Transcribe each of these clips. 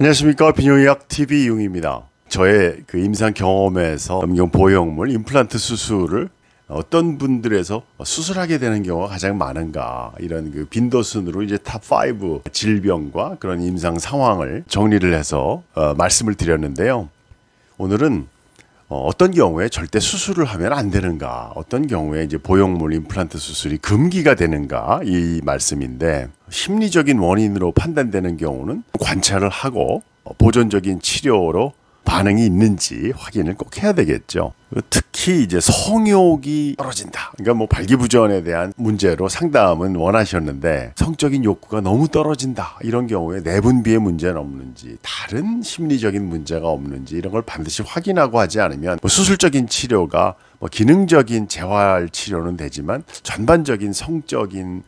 안녕하십니까 비뇨의학 TV 융입니다 저의 그 임상 경험에서 음경 보형물 임플란트 수술을 어떤 분들에서 수술하게 되는 경우가 가장 많은가 이런 그 빈도순으로 이제 탑 5 질병과 그런 임상 상황을 정리를 해서 어, 말씀을 드렸는데요. 오늘은 어, 어떤 경우에 절대 수술을 하면 안 되는가, 어떤 경우에 이제 보형물 임플란트 수술이 금기가 되는가 이 말씀인데 심리적인 원인으로 판단되는 경우는 관찰을 하고 어, 보존적인 치료로 반응이 있는지 확인을 꼭 해야 되겠죠. 특히 이제 성욕이 떨어진다. 그러니까 뭐 발기부전에 대한 문제로 상담은 원하셨는데 성적인 욕구가 너무 떨어진다. 이런 경우에 내분비의 문제는 없는지 다른 심리적인 문제가 없는지 이런 걸 반드시 확인하고 하지 않으면 뭐 수술적인 치료가 뭐 기능적인 재활 치료는 되지만 전반적인 성적인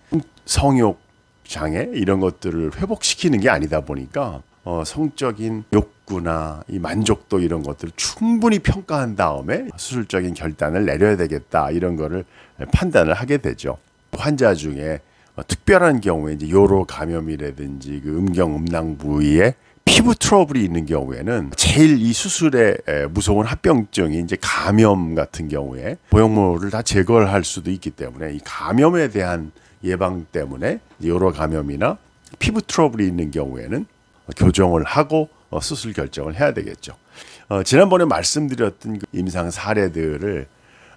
성욕 장애 이런 것들을 회복시키는 게 아니다 보니까 어 성적인 욕구 욕구나 이 만족도 이런 것들을 충분히 평가한 다음에 수술적인 결단을 내려야 되겠다 이런 거를 판단을 하게 되죠. 환자 중에 특별한 경우에 이제 요로 감염이라든지 그 음경 음낭 부위에 피부 트러블이 있는 경우에는 제일 이 수술의 무서운 합병증이 이제 감염 같은 경우에 보형물을 다 제거할 를 수도 있기 때문에 이 감염에 대한 예방 때문에 요로 감염이나 피부 트러블이 있는 경우에는 교정을 하고 어, 수술 결정을 해야 되겠죠. 어, 지난번에 말씀드렸던 그 임상 사례들을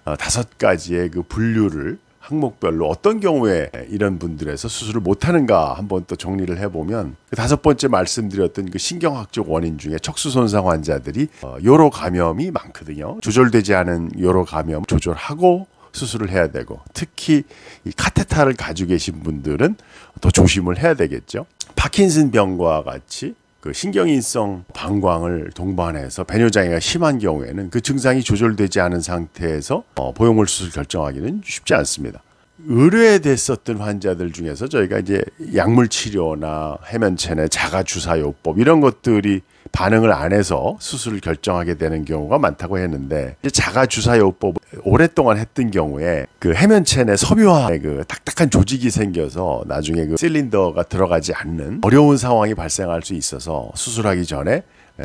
어, 다섯 가지의 그 분류를 항목별로 어떤 경우에 이런 분들에서 수술을 못하는가 한번 또 정리를 해보면 그 다섯 번째 말씀드렸던 그 신경학적 원인 중에 척수 손상 환자들이 요로 감염이 많거든요. 조절되지 않은 요로 감염 조절하고 수술을 해야 되고 특히 이 카테타를 가지고 계신 분들은 더 조심을 해야 되겠죠. 파킨슨 병과 같이 그 신경인성 방광을 동반해서 배뇨장애가 심한 경우에는 그 증상이 조절되지 않은 상태에서 어, 보형물 수술 결정하기는 쉽지 않습니다. 의뢰됐었던 환자들 중에서 저희가 이제 약물 치료나 해면체내 자가 주사 요법 이런 것들이 반응을 안 해서 수술을 결정하게 되는 경우가 많다고 했는데 자가 주사 요법 오랫동안 했던 경우에 그 해면체 내섬유화에그 딱딱한 조직이 생겨서 나중에 그 실린더가 들어가지 않는 어려운 상황이 발생할 수 있어서 수술하기 전에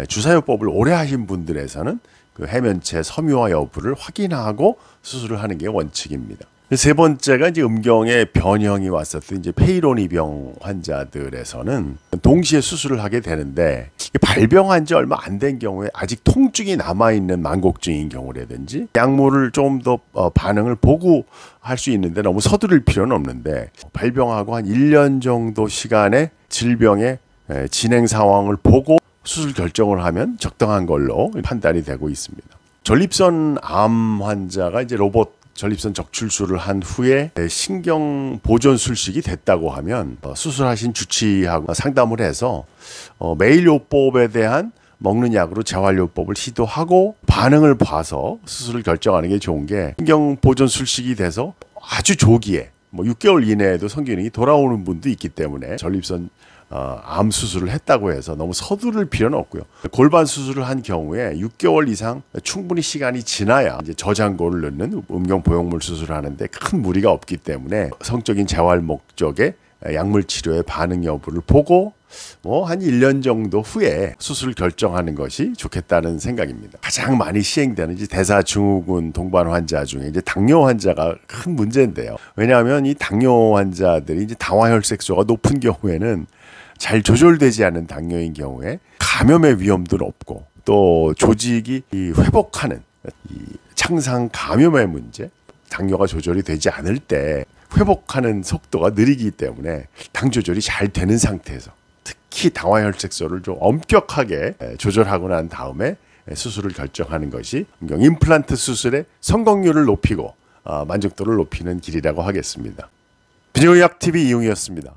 주사 요법을 오래 하신 분들에서는 그 해면체 섬유화 여부를 확인하고 수술을 하는 게 원칙입니다. 세 번째가 이제 음경의 변형이 왔었던 이제 페이로니병 환자들에서는 동시에 수술을 하게 되는데 발병한 지 얼마 안 된 경우에 아직 통증이 남아 있는 만곡증인 경우라든지 약물을 좀더 어, 반응을 보고 할 수 있는데 너무 서두를 필요는 없는데 발병하고 한 1년 정도 시간에 질병의 진행 상황을 보고 수술 결정을 하면 적당한 걸로 판단이 되고 있습니다. 전립선 암 환자가 이제 로봇 전립선 적출술을 한 후에 신경 보존 술식이 됐다고 하면 어, 수술하신 주치하고 상담을 해서 어, 매일요법에 대한 먹는 약으로 재활요법을 시도하고 반응을 봐서 수술을 결정하는 게 좋은 게 신경 보존 술식이 돼서 아주 조기에 뭐 6개월 이내에도 성기능이 돌아오는 분도 있기 때문에 전립선 어, 암 수술을 했다고 해서 너무 서두를 필요는 없고요. 골반 수술을 한 경우에 6개월 이상 충분히 시간이 지나야 이제 저장고를 넣는 음경 보형물 수술을 하는데 큰 무리가 없기 때문에 성적인 재활 목적에 예, 약물 치료의 반응 여부를 보고 뭐한 1년 정도 후에 수술 결정하는 것이 좋겠다는 생각입니다. 가장 많이 시행되는 이제 대사증후군 동반 환자 중에 이제 당뇨 환자가 큰 문제인데요. 왜냐하면 이 당뇨 환자들이 이제 당화혈색소가 높은 경우에는 잘 조절되지 않은 당뇨인 경우에 감염의 위험도 높고 또 조직이 회복하는 이 창상 감염의 문제 당뇨가 조절이 되지 않을 때 회복하는 속도가 느리기 때문에 당 조절이 잘 되는 상태에서 특히 당화혈색소를 좀 엄격하게 조절하고 난 다음에 수술을 결정하는 것이 음경 임플란트 수술의 성공률을 높이고 어, 만족도를 높이는 길이라고 하겠습니다. 비뇨의학 TV 이용이었습니다.